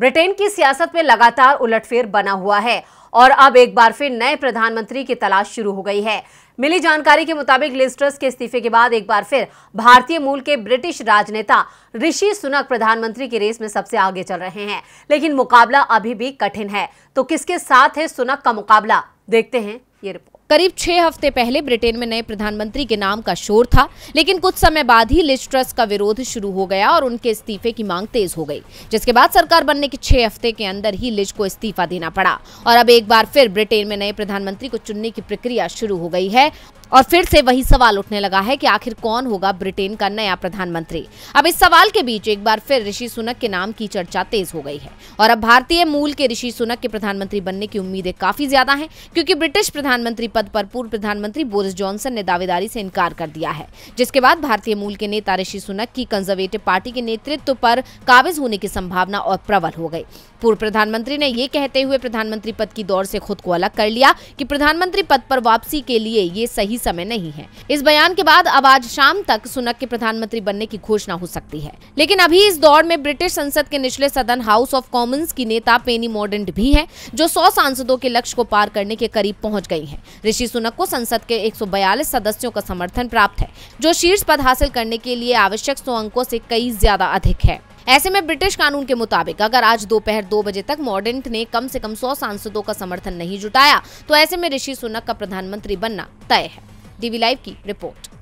Britain की सियासत में लगातार उलटफेर बना हुआ है और अब एक बार फिर नए प्रधानमंत्री की तलाश शुरू हो गई है मिली जानकारी के मुताबिक लिस्टर्स के इस्तीफे के बाद एक बार फिर भारतीय मूल के ब्रिटिश राजनेता ऋषि सुनक प्रधानमंत्री की रेस में सबसे आगे चल रहे हैं लेकिन मुकाबला अभी भी कठिन है तो किसके साथ है सुनक का मुकाबला देखते हैं ये रिपोर्ट करीब छह हफ्ते पहले ब्रिटेन में नए प्रधानमंत्री के नाम का शोर था लेकिन कुछ समय बाद ही ट्रस्ट का विरोध शुरू हो गया और उनके इस्तीफे की मांग तेज हो गई जिसके बाद सरकार बनने के छह हफ्ते के अंदर ही लिज को इस्तीफा देना पड़ा और अब एक बार फिर ब्रिटेन में नए प्रधानमंत्री को चुनने की प्रक्रिया शुरू हो गई है और फिर से वही सवाल उठने लगा है कि आखिर कौन होगा ब्रिटेन का नया प्रधानमंत्री अब इस सवाल के बीच एक बार फिर ऋषि सुनक के नाम की चर्चा तेज हो गई है और अब भारतीय मूल के ऋषि सुनक के प्रधानमंत्री बनने की उम्मीदें काफी ज्यादा है क्योंकि ब्रिटिश प्रधानमंत्री पद पर पूर्व प्रधानमंत्री बोरिस जॉनसन ने दावेदारी से इनकार कर दिया है जिसके बाद भारतीय मूल के नेता ऋषि सुनक की कंजर्वेटिव पार्टी के नेतृत्व पर काबिज होने की संभावना और प्रबल हो गई पूर्व प्रधानमंत्री ने ये कहते हुए प्रधानमंत्री पद की दौड़ से खुद को अलग कर लिया कि प्रधानमंत्री पद पर वापसी के लिए ये सही समय नहीं है इस बयान के बाद अब आज शाम तक सुनक के प्रधानमंत्री बनने की घोषणा हो सकती है लेकिन अभी इस दौड़ में ब्रिटिश संसद के निचले सदन हाउस ऑफ कॉमन्स की नेता पेनी मॉडर्न भी है जो सौ सांसदों के लक्ष्य को पार करने के करीब पहुँच गयी है ऋषि सुनक को संसद के एक सदस्यों का समर्थन प्राप्त है जो शीर्ष पद हासिल करने के लिए आवश्यक सौ अंकों ऐसी कई ज्यादा अधिक है ऐसे में ब्रिटिश कानून के मुताबिक अगर आज दोपहर दो, दो बजे तक मॉडेंट ने कम से कम सौ सांसदों का समर्थन नहीं जुटाया तो ऐसे में ऋषि सुनक का प्रधानमंत्री बनना तय है डीवी लाइव की रिपोर्ट